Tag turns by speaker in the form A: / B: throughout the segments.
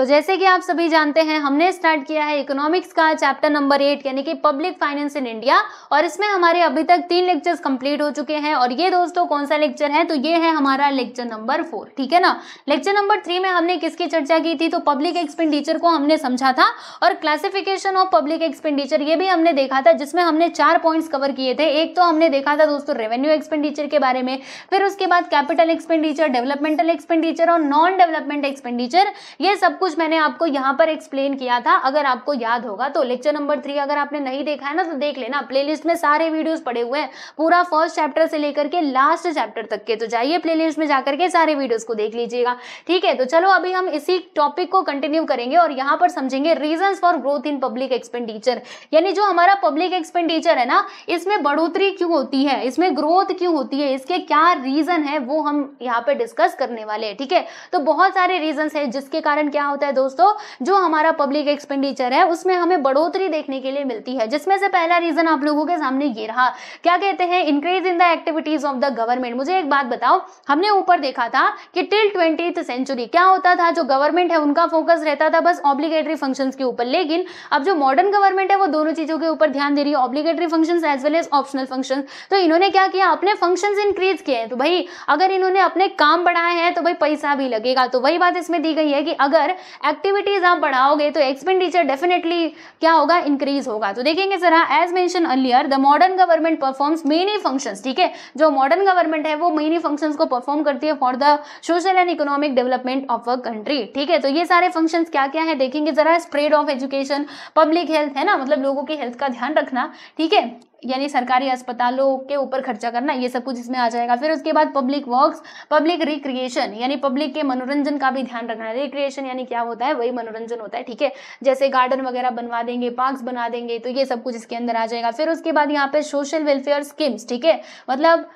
A: तो जैसे कि आप सभी जानते हैं हमने स्टार्ट किया है इकोनॉमिक्स का चैप्टर नंबर एट यानी कि पब्लिक फाइनेंस इन इंडिया और इसमें हमारे अभी तक तीन लेक्चर्स कंप्लीट हो चुके हैं और ये दोस्तों कौन सा लेक्चर है तो ये है हमारा लेक्चर नंबर फोर ठीक है ना लेक्चर नंबर थ्री में हमने किसकी चर्चा की थी तो पब्लिक एक्सपेंडिचर को हमने समझा था और क्लासिफिकेशन ऑफ पब्लिक एक्सपेंडिचर ये भी हमने देखा था जिसमें हमने चार पॉइंट्स कवर किए थे एक तो हमने देखा था दोस्तों रेवेन्यू एक्सपेंडिचर के बारे में फिर उसके बाद कैपिटल एक्सपेंडिचर डेवलपमेंटल एक्सपेंडिचर और नॉन डेवलपमेंट एक्सपेंडिचर ये सब कुछ कुछ मैंने आपको यहाँ पर एक्सप्लेन किया था अगर आपको याद होगा तो लेक्चर नंबर थ्री अगर आपने नहीं देखा है ना तो देख लेना प्लेलिस्ट में सारे वीडियोस पड़े हुए हैं पूरा फर्स्ट चैप्टर से लेकर के लास्ट चैप्टर तक के तो जाइए प्लेलिस्ट में जाकर के सारे वीडियोज को देख लीजिएगा ठीक है तो चलो अभी हम इसी टॉपिक को कंटिन्यू करेंगे और यहाँ पर समझेंगे reason for growth in public expenditure यानी जो हमारा पब्लिक एक्सपेंडिचर है ना इसमें बढ़ोतरी क्यों होती है इसमें ग्रोथ क्यों होती है इसके क्या रीजन है वो हम यहाँ पर डिस्कस करने वाले हैं ठीक है तो बहुत सारे रीजन है जिसके कारण क्या होता है दोस्तों जो हमारा पब्लिक एक्सपेंडिचर है उसमें हमें बढ़ोतरी देखने के लिए मिलती है जिसमें से पहला रीजन आप लोगों के सामने ये रहा क्या कहते हैं increase in the activities of the government मुझे एक बात बताओ हमने ऊपर देखा था कि टिल ट्वेंटी सेंचुरी क्या होता था जो गवर्नमेंट है उनका फोकस रहता था बस ऑब्लिगेटरी फंक्शन के ऊपर लेकिन अब जो मॉडर्न गवर्नमेंट है वो दोनों चीजों के ऊपर ध्यान दे रही है obligatory function as well as optional function तो इन्होंने क्या किया अपने फंक्शन इंक्रीज किए हैं तो भाई अगर इन्होंने अपने काम बढ़ाए हैं तो भाई पैसा भी लगेगा तो वही बात इसमें दी गई है कि अगर एक्टिविटीज़ आप बढ़ाओगे तो एक्सपेंडिचर डेफिनेटली क्या होगा इंक्रीज होगा तो देखेंगे जरा as mentioned earlier the modern government performs many function ठीक है जो मॉडर्न गवर्नमेंट है वो मेनी फंक्शन को परफॉर्म करती है for the social and economic development of a country ठीक है तो ये सारे फंक्शन क्या क्या है देखेंगे जरा spread of education public health है ना मतलब लोगों की हेल्थ का ध्यान रखना ठीक है यानी सरकारी अस्पतालों के ऊपर खर्चा करना ये सब कुछ इसमें आ जाएगा फिर उसके बाद पब्लिक वर्क्स पब्लिक रिक्रिएशन यानी पब्लिक के मनोरंजन का भी ध्यान रखना है रिक्रिएशन यानी क्या होता है वही मनोरंजन होता है ठीक है जैसे गार्डन वगैरह बनवा देंगे पार्क्स बना देंगे तो ये सब कुछ इसके अंदर आ जाएगा फिर उसके बाद यहाँ पे सोशल वेलफेयर स्कीम्स ठीक है मतलब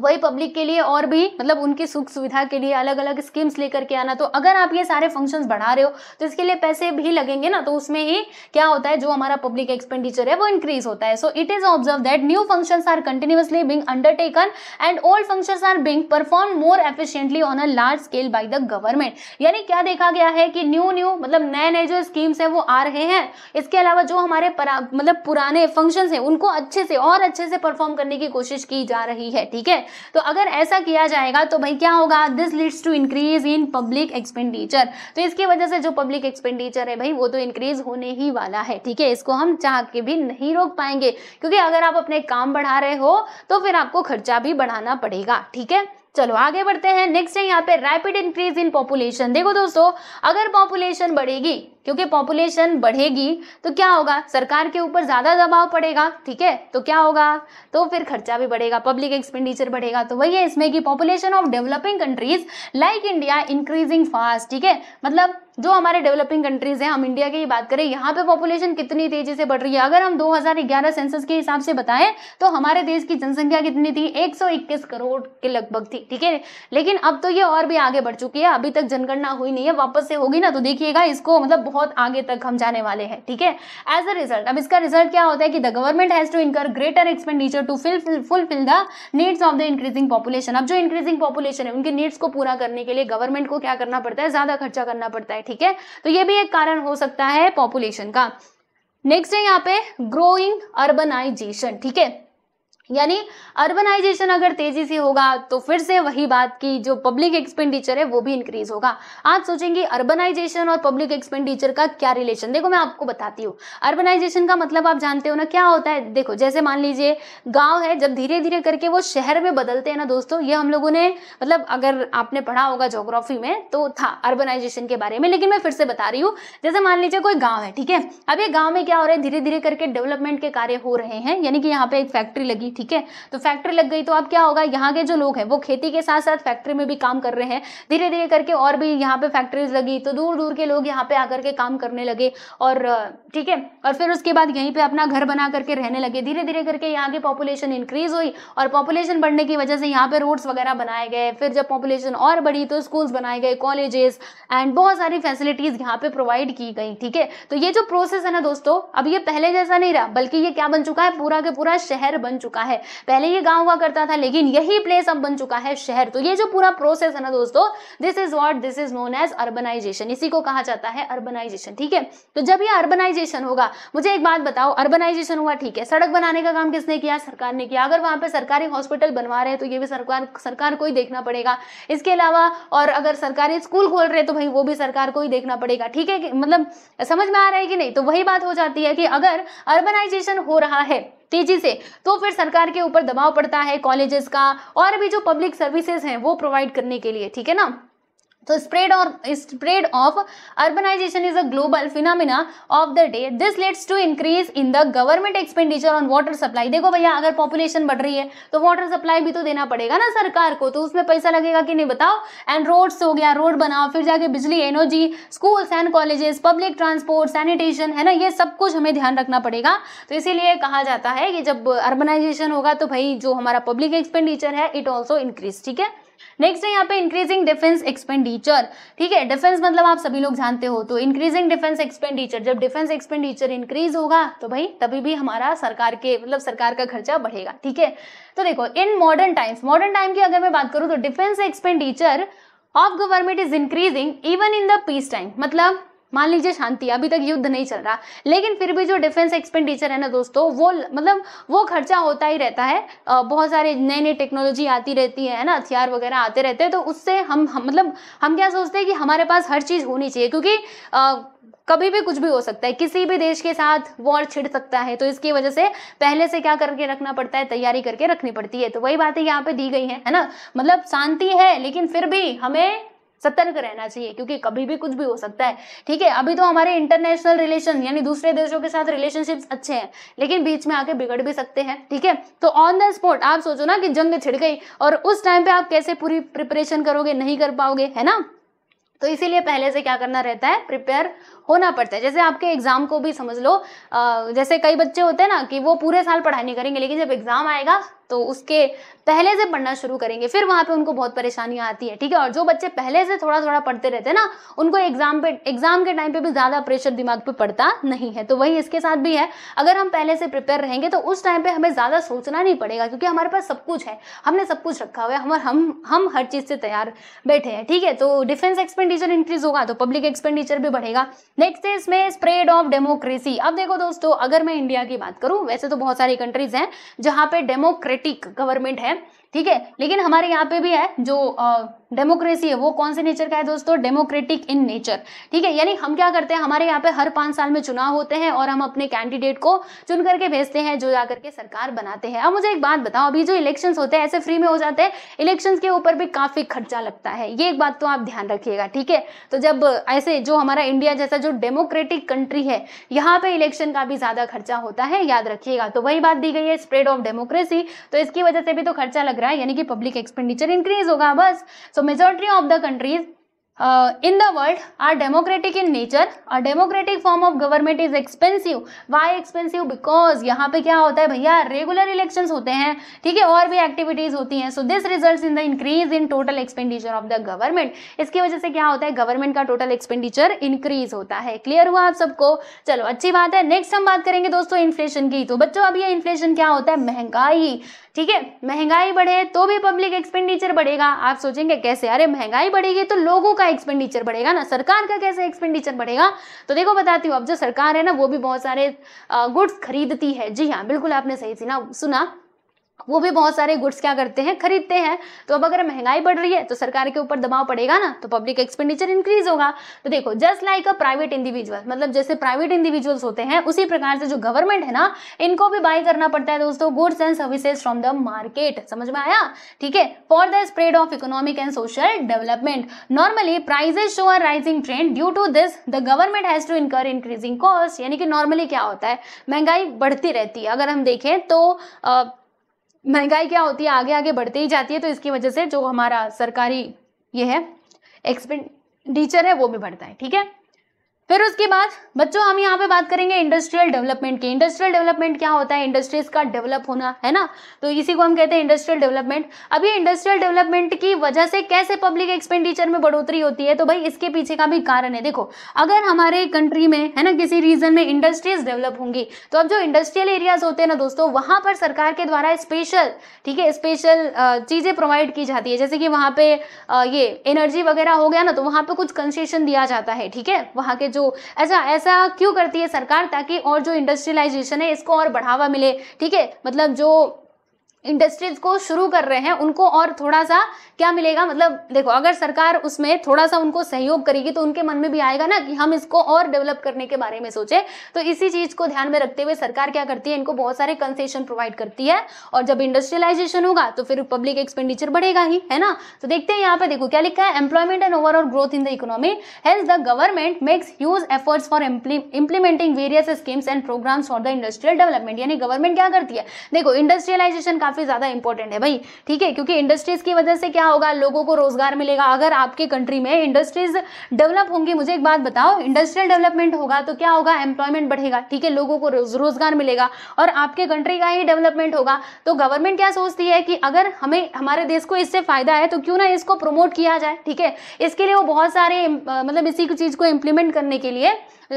A: वही पब्लिक के लिए और भी मतलब उनकी सुख सुविधा के लिए अलग अलग स्कीम्स लेकर के आना तो अगर आप ये सारे फंक्शंस बढ़ा रहे हो तो इसके लिए पैसे भी लगेंगे ना तो उसमें ही क्या होता है जो हमारा पब्लिक एक्सपेंडिचर है वो इंक्रीज होता है so it is observe that new functions are continuously being undertaken and old functions are being perform more efficiently on a large scale by the government यानी क्या देखा गया है कि न्यू न्यू मतलब नए नए जो स्कीम्स हैं वो आ रहे हैं इसके अलावा जो हमारे मतलब पुराने फंक्शन हैं उनको अच्छे से और अच्छे से परफॉर्म करने की कोशिश की जा रही है ठीक है तो अगर ऐसा किया जाएगा तो भाई क्या होगा this leads to increase in public expenditure तो इसकी वजह से जो पब्लिक एक्सपेंडिचर है भाई वो तो इंक्रीज होने ही वाला है ठीक है इसको हम चाह के भी नहीं रोक पाएंगे क्योंकि अगर आप अपने काम बढ़ा रहे हो तो फिर आपको खर्चा भी बढ़ाना पड़ेगा ठीक है चलो आगे बढ़ते हैं नेक्स्ट है यहाँ पे रैपिड इंक्रीज इन पॉपुलेशन देखो दोस्तों अगर पॉपुलेशन बढ़ेगी क्योंकि पॉपुलेशन बढ़ेगी तो क्या होगा सरकार के ऊपर ज़्यादा दबाव पड़ेगा ठीक है तो क्या होगा तो फिर खर्चा भी बढ़ेगा पब्लिक एक्सपेंडिचर बढ़ेगा तो वही है इसमें कि population of developing countries like India increasing fast ठीक है मतलब जो हमारे डेवलपिंग कंट्रीज हैं हम इंडिया की ही बात करें यहाँ पे पॉपुलेशन कितनी तेजी से बढ़ रही है अगर हम 2011 सेंसस के हिसाब से बताएं तो हमारे देश की जनसंख्या कितनी थी 121 करोड़ के लगभग थी ठीक है लेकिन अब तो ये और भी आगे बढ़ चुकी है अभी तक जनगणना हुई नहीं है वापस से होगी ना तो देखिएगा इसको मतलब बहुत आगे तक हम जाने वाले हैं ठीक है एज अ रिजल्ट अब इसका रिजल्ट क्या होता है कि the government has to incur greater expenditure to fulfil the needs of the increasing population अब जो इंक्रीजिंग पॉपुलेशन है उनके नीड्स को पूरा करने के लिए गवर्नमेंट को क्या करना पड़ता है ज़्यादा खर्चा करना पड़ता है ठीक है तो ये भी एक कारण हो सकता है पॉपुलेशन का नेक्स्ट है यहाँ पे ग्रोइंग अर्बनाइजेशन ठीक है यानी अर्बनाइजेशन अगर तेजी से होगा तो फिर से वही बात की जो पब्लिक एक्सपेंडिचर है वो भी इंक्रीज होगा आप सोचेंगे अर्बनाइजेशन और पब्लिक एक्सपेंडिचर का क्या रिलेशन देखो मैं आपको बताती हूँ अर्बनाइजेशन का मतलब आप जानते हो ना क्या होता है देखो जैसे मान लीजिए गाँव है जब धीरे धीरे करके वो शहर में बदलते हैं ना दोस्तों ये हम लोगों ने मतलब अगर आपने पढ़ा होगा जोग्राफी में तो था अर्बनाइजेशन के बारे में लेकिन मैं फिर से बता रही हूँ जैसे मान लीजिए कोई गाँव है ठीक है अब ये गाँव में क्या हो रहा है धीरे धीरे करके डेवलपमेंट के कार्य हो रहे हैं यानी कि यहाँ पे एक फैक्ट्री लगी ठीक है तो फैक्ट्री लग गई तो अब क्या होगा यहाँ के जो लोग हैं वो खेती के साथ साथ फैक्ट्री में भी काम कर रहे हैं धीरे धीरे करके और भी यहाँ पे फैक्ट्रीज लगी तो दूर दूर के लोग यहाँ पे आकर के काम करने लगे और ठीक है और फिर उसके बाद यहीं पे अपना घर बना करके रहने लगे धीरे धीरे करके यहाँ की पॉपुलेशन इंक्रीज हुई और पॉपुलेशन बढ़ने की वजह से यहाँ पे रोड्स वगैरह बनाए गए फिर जब पॉपुलेशन और बढ़ी तो स्कूल्स बनाए गए कॉलेजेस एंड बहुत सारी फैसिलिटीज़ यहाँ पे प्रोवाइड की गई ठीक है तो ये जो प्रोसेस है ना दोस्तों अब ये पहले जैसा नहीं रहा बल्कि ये क्या बन चुका है पूरा के पूरा शहर बन चुका है पहले ये गांव हुआ करता था लेकिन यही प्लेस अब बन चुका है शहर तो ये जो पूरा प्रोसेस है ना दोस्तों this is what this is known as urbanisation इसी को कहा जाता है अर्बनाइजेशन ठीक है तो जब यह अर्बनाइजेशन होगा मुझे एक बात बताओ अर्बनाइजेशन हुआ ठीक है सड़क बनाने का काम किसने किया सरकार ने किया अगर वहां पर सरकारी हॉस्पिटल बनवा रहे हैं तो ये भी सरकार सरकार को ही देखना पड़ेगा इसके अलावा और अगर सरकारी स्कूल खोल रहे तो भाई वो भी सरकार को ही देखना पड़ेगा ठीक है मतलब समझ में आ रहा है कि नहीं तो वही बात हो जाती है कि अगर अर्बनाइजेशन हो रहा है तेजी से तो फिर सरकार के ऊपर दबाव पड़ता है कॉलेजेस का और भी जो पब्लिक सर्विसेज हैं वो प्रोवाइड करने के लिए ठीक है ना तो स्प्रेड और spread of urbanisation is a global phenomena of the day this leads to increase in the government expenditure on water supply देखो भैया अगर पॉपुलेशन बढ़ रही है तो वाटर सप्लाई भी तो देना पड़ेगा ना सरकार को तो उसमें पैसा लगेगा कि नहीं बताओ एंड रोड्स हो गया रोड बनाओ फिर जाके बिजली energy schools and colleges public transport sanitation है ना ये सब कुछ हमें ध्यान रखना पड़ेगा तो इसीलिए कहा जाता है कि जब अर्बनाइजेशन होगा तो भाई जो हमारा पब्लिक एक्सपेंडिचर है इट ऑल्सो इंक्रीज ठीक है नेक्स्ट है यहाँ पे इंक्रीजिंग डिफेंस एक्सपेंडिचर ठीक है डिफेंस मतलब आप सभी लोग जानते हो तो इंक्रीजिंग डिफेंस एक्सपेंडिचर जब डिफेंस एक्सपेंडिचर इंक्रीज होगा तो भाई तभी भी हमारा सरकार के मतलब सरकार का खर्चा बढ़ेगा ठीक है तो देखो in modern times modern time की अगर मैं बात करूँ तो defence expenditure of government is increasing even in the peace time मतलब मान लीजिए शांति अभी तक युद्ध नहीं चल रहा लेकिन फिर भी जो डिफेंस एक्सपेंडिचर है ना दोस्तों वो मतलब वो खर्चा होता ही रहता है बहुत सारे नए नई टेक्नोलॉजी आती रहती है ना हथियार वगैरह आते रहते हैं तो उससे हम, हम मतलब हम क्या सोचते हैं कि हमारे पास हर चीज़ होनी चाहिए क्योंकि आ, कभी भी कुछ भी हो सकता है किसी भी देश के साथ वॉर छिड़ सकता है तो इसकी वजह से पहले से क्या करके रखना पड़ता है तैयारी करके रखनी पड़ती है तो वही बातें यहाँ पे दी गई है है ना मतलब शांति है लेकिन फिर भी हमें सतर्क रहना चाहिए क्योंकि कभी भी कुछ भी हो सकता है ठीक है अभी तो हमारे इंटरनेशनल रिलेशन यानी दूसरे देशों के साथ रिलेशनशिप्स अच्छे हैं लेकिन बीच में आके बिगड़ भी सकते हैं ठीक है तो ऑन द स्पॉट आप सोचो ना कि जंग छिड़ गई और उस टाइम पे आप कैसे पूरी प्रिपरेशन करोगे नहीं कर पाओगे है ना तो इसीलिए पहले से क्या करना रहता है प्रिपेयर होना पड़ता है जैसे आपके एग्ज़ाम को भी समझ लो जैसे कई बच्चे होते हैं ना कि वो पूरे साल पढ़ाई नहीं करेंगे लेकिन जब एग्ज़ाम आएगा तो उसके पहले से पढ़ना शुरू करेंगे फिर वहां पे उनको बहुत परेशानियां आती है ठीक है और जो बच्चे पहले से थोड़ा थोड़ा पढ़ते रहते हैं ना उनको एग्जाम पे एग्जाम के टाइम पे भी ज़्यादा प्रेशर दिमाग पे पड़ता नहीं है तो वही इसके साथ भी है अगर हम पहले से प्रिपेयर रहेंगे तो उस टाइम पे हमें ज़्यादा सोचना नहीं पड़ेगा क्योंकि हमारे पास सब कुछ है हमने सब कुछ रखा हुआ है हम हम हम हर चीज़ से तैयार बैठे हैं ठीक है तो डिफेंस एक्सपेंडिचर इंक्रीज़ होगा तो पब्लिक एक्सपेंडिचर भी बढ़ेगा नेक्स्ट है इसमें स्प्रेड ऑफ डेमोक्रेसी अब देखो दोस्तों अगर मैं इंडिया की बात करूं वैसे तो बहुत सारी कंट्रीज हैं जहाँ पे डेमोक्रेटिक गवर्नमेंट है ठीक है लेकिन हमारे यहाँ पे भी है जो डेमोक्रेसी है वो कौन से नेचर का है दोस्तों डेमोक्रेटिक इन नेचर ठीक है यानी हम क्या करते हैं हमारे यहाँ पे हर पांच साल में चुनाव होते हैं और हम अपने कैंडिडेट को चुन करके भेजते हैं जो जाकर के सरकार बनाते हैं अब मुझे एक बात बताओ अभी जो इलेक्शन होते हैं ऐसे फ्री में हो जाते हैं इलेक्शन के ऊपर भी काफ़ी खर्चा लगता है ये एक बात तो आप ध्यान रखिएगा ठीक है तो जब ऐसे जो हमारा इंडिया जैसा जो डेमोक्रेटिक कंट्री है यहाँ पे इलेक्शन का भी ज़्यादा खर्चा होता है याद रखिएगा तो वही बात दी गई है स्प्रेड ऑफ डेमोक्रेसी तो इसकी वजह से भी तो खर्चा लग रहा है यानी कि पब्लिक एक्सपेंडिचर इंक्रीज होगा बस The majority of the countries in the world are democratic in nature a democratic form of government is expensive why expensive because यहाँ पे क्या होता है भैया रेगुलर इलेक्शंस होते हैं ठीक है और भी एक्टिविटीज होती हैं so this result in the increase in total expenditure of the government इसकी वजह से क्या होता है गवर्नमेंट का टोटल एक्सपेंडिचर इंक्रीज होता है क्लियर हुआ आप सबको चलो अच्छी बात है नेक्स्ट हम बात करेंगे दोस्तों इन्फ्लेशन की तो बच्चों अब ये इन्फ्लेशन क्या होता है महंगाई ठीक है महंगाई बढ़े तो भी पब्लिक एक्सपेंडिचर बढ़ेगा आप सोचेंगे कैसे अरे महंगाई बढ़ेगी तो लोगों का का एक्सपेंडिचर बढ़ेगा ना सरकार का कैसे एक्सपेंडिचर बढ़ेगा तो देखो बताती हूँ अब जो सरकार है ना वो भी बहुत सारे गुड्स खरीदती है जी हाँ बिल्कुल आपने सही सुना सुना वो भी बहुत सारे गुड्स क्या करते हैं खरीदते हैं तो अब अगर महंगाई बढ़ रही है तो सरकार के ऊपर दबाव पड़ेगा ना तो पब्लिक एक्सपेंडिचर इंक्रीज होगा तो देखो just like a private individual मतलब जैसे प्राइवेट इंडिविजुअल्स होते हैं उसी प्रकार से जो गवर्नमेंट है ना इनको भी बाय करना पड़ता है दोस्तों goods and services from the market समझ में आया ठीक है for the spread of economic and social development normally prices show are rising trend due to this the government has to incur increasing cost यानी कि नॉर्मली क्या होता है महंगाई बढ़ती रहती है अगर हम देखें तो uh, महंगाई क्या होती है आगे आगे बढ़ते ही जाती है तो इसकी वजह से जो हमारा सरकारी ये है एक्सपेंडिचर है वो भी बढ़ता है ठीक है फिर उसके बाद बच्चों हम यहाँ पे बात करेंगे इंडस्ट्रियल डेवलपमेंट की इंडस्ट्रियल डेवलपमेंट क्या होता है इंडस्ट्रीज का डेवलप होना है ना तो इसी को हम कहते हैं इंडस्ट्रियल डेवलपमेंट अब ये इंडस्ट्रियल डेवलपमेंट की वजह से कैसे पब्लिक एक्सपेंडिचर में बढ़ोतरी होती है तो भाई इसके पीछे का भी कारण है देखो अगर हमारे कंट्री में है ना किसी रीजन में इंडस्ट्रीज डेवलप होंगी तो अब जो इंडस्ट्रियल एरियाज होते हैं ना दोस्तों वहाँ पर सरकार के द्वारा स्पेशल ठीक है स्पेशल चीज़ें प्रोवाइड की जाती है जैसे कि वहाँ पे ये एनर्जी वगैरह हो गया ना तो वहाँ पर कुछ कंसेशन दिया जाता है ठीक है वहाँ के जो अच्छा ऐसा क्यों करती है सरकार ताकि और जो इंडस्ट्रियलाइजेशन है इसको और बढ़ावा मिले ठीक है मतलब जो इंडस्ट्रीज को शुरू कर रहे हैं उनको और थोड़ा सा क्या मिलेगा मतलब देखो अगर सरकार उसमें थोड़ा सा उनको सहयोग करेगी तो उनके मन में भी आएगा ना कि हम इसको और डेवलप करने के बारे में सोचे तो इसी चीज़ को ध्यान में रखते हुए सरकार क्या करती है इनको बहुत सारे कंसेशन प्रोवाइड करती है और जब इंडस्ट्रियलाइजेशन होगा तो फिर पब्लिक एक्सपेंडिचर बढ़ेगा ही है ना तो देखते हैं यहाँ पे देखो क्या लिखा है employment and overall growth in the economy helps the government makes huge efforts for implementing various schemes and programmes for the industrial development यानी गवर्नमेंट क्या करती है देखो इंडस्ट्रियलाइजेशन काफी काफ़ी ज़्यादा इंपॉर्टेंट है भाई ठीक है क्योंकि इंडस्ट्रीज़ की वजह से क्या होगा लोगों को रोज़गार मिलेगा अगर आपके कंट्री में इंडस्ट्रीज़ डेवलप होंगी मुझे एक बात बताओ इंडस्ट्रियल डेवलपमेंट होगा तो क्या होगा एम्प्लॉयमेंट बढ़ेगा ठीक है लोगों को रोज़गार मिलेगा और आपके कंट्री का ही डेवलपमेंट होगा तो गवर्नमेंट क्या सोचती है कि अगर हमें हमारे देश को इससे फ़ायदा है तो क्यों ना इसको प्रमोट किया जाए ठीक है इसके लिए वो बहुत सारे मतलब इसी चीज़ को इंप्लीमेंट करने के लिए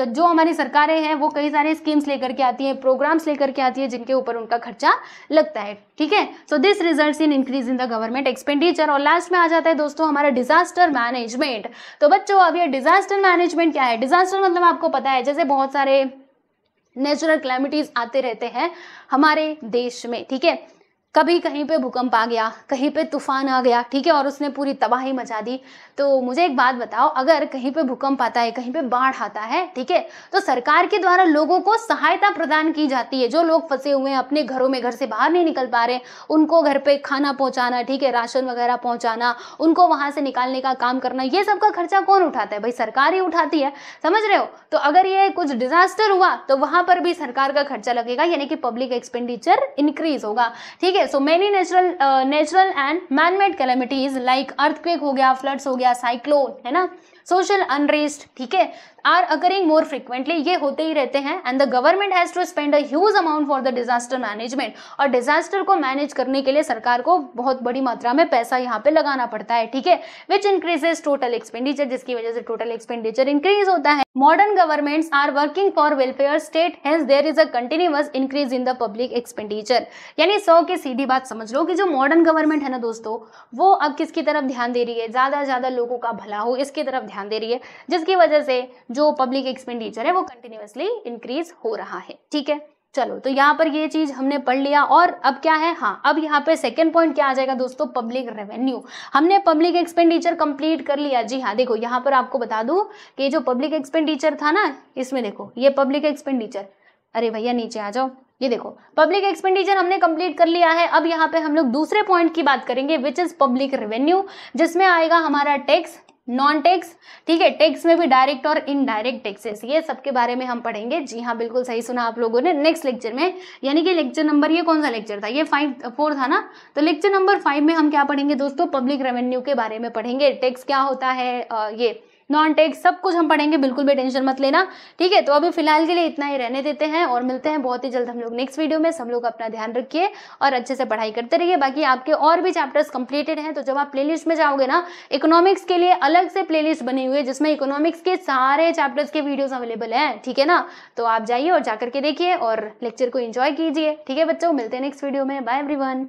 A: जो हमारी सरकारें हैं वो कई सारे स्कीम्स लेकर के आती हैं प्रोग्राम्स लेकर के आती है जिनके ऊपर उनका खर्चा लगता है ठीक है so this results in increase in the government expenditure और लास्ट में आ जाता है दोस्तों हमारा डिजास्टर मैनेजमेंट तो बच्चों अब ये डिजास्टर मैनेजमेंट क्या है डिजास्टर मतलब आपको पता है जैसे बहुत सारे नेचुरल क्लैमिटीज आते रहते हैं हमारे देश में ठीक है कभी कहीं पे भूकंप आ गया कहीं पे तूफान आ गया ठीक है और उसने पूरी तबाही मचा दी तो मुझे एक बात बताओ अगर कहीं पे भूकंप आता है कहीं पे बाढ़ आता है ठीक है तो सरकार के द्वारा लोगों को सहायता प्रदान की जाती है जो लोग फंसे हुए हैं अपने घरों में घर से बाहर नहीं निकल पा रहे उनको घर पे खाना पहुँचाना ठीक है राशन वगैरह पहुँचाना उनको वहाँ से निकालने का काम करना ये सब का खर्चा कौन उठाता है भाई सरकार ही उठाती है समझ रहे हो तो अगर ये कुछ डिजास्टर हुआ तो वहाँ पर भी सरकार का खर्चा लगेगा यानी कि पब्लिक एक्सपेंडिचर इंक्रीज होगा ठीक है ठीक है so many natural natural and manmade calamities like earthquake हो गया फ्लड्स हो गया साइक्लोन है ना सोशल अनरेस्ट ठीक है आर अकरिंग मोर फ्रिक्वेंटली ये होते ही रहते हैं and the government has to spend huge amount for the disaster management और डिजास्टर को मैनेज करने के लिए सरकार को बहुत बड़ी मात्रा में पैसा यहाँ पे लगाना पड़ता है ठीक है विच इंक्रीजेज टोटल एक्सपेंडिचर जिसकी वजह से टोटल एक्सपेंडिचर इंक्रीज होता है modern government are working for welfare state hence there is a continuous increase in the public expenditure यानी सौ की सीधी बात समझ लो कि जो मॉडर्न गवर्नमेंट है ना दोस्तों वो अब किसकी तरफ ध्यान दे रही है ज़्यादा ज़्यादा लोगों का भला हो इसकी तरफ ध्यान दे रही है जिसकी वजह से जो पब्लिक एक्सपेंडिचर है वो कंटिन्यूसली इंक्रीज हो रहा है ठीक है चलो तो यहाँ पर ये चीज हमने पढ़ लिया और अब क्या है हाँ अब यहाँ पे सेकंड पॉइंट क्या आ जाएगा दोस्तों पब्लिक रेवेन्यू हमने पब्लिक एक्सपेंडिचर कंप्लीट कर लिया जी हाँ देखो यहाँ पर आपको बता दू कि जो पब्लिक एक्सपेंडिचर था ना इसमें देखो ये पब्लिक एक्सपेंडिचर अरे भैया नीचे आ जाओ ये देखो पब्लिक एक्सपेंडिचर हमने कंप्लीट कर लिया है अब यहाँ पे हम लोग दूसरे पॉइंट की बात करेंगे विच इज पब्लिक रेवेन्यू जिसमें आएगा हमारा टैक्स नॉन टैक्स ठीक है टैक्स में भी डायरेक्ट और इनडायरेक्ट टैक्सेस ये सबके बारे में हम पढ़ेंगे जी हाँ बिल्कुल सही सुना आप लोगों ने नेक्स्ट लेक्चर में यानी कि लेक्चर नंबर ये कौन सा लेक्चर था ये फाइव फोर था ना तो लेक्चर नंबर फाइव में हम क्या पढ़ेंगे दोस्तों पब्लिक रेवेन्यू के बारे में पढ़ेंगे टैक्स क्या होता है ये नॉन टेक सब कुछ हम पढ़ेंगे बिल्कुल भी टेंशन मत लेना ठीक है तो अभी फिलहाल के लिए इतना ही रहने देते हैं और मिलते हैं बहुत ही जल्द हम लोग नेक्स्ट वीडियो में सब लोग अपना ध्यान रखिए और अच्छे से पढ़ाई करते रहिए बाकी आपके और भी चैप्टर्स कंप्लीटेड हैं तो जब आप प्लेलिस्ट में जाओगे ना इकोनॉमिक्स के लिए अलग से प्ले बनी हुई है जिसमें इकोनॉमिक्स के सारे चैप्टर्स के वीडियोज अवेलेबल हैं ठीक है ना तो आप जाइए और जाकर के देखिए और लेक्चर को इन्जॉय कीजिए ठीक है बच्चों मिलते हैं नेक्स्ट वीडियो में बाय वन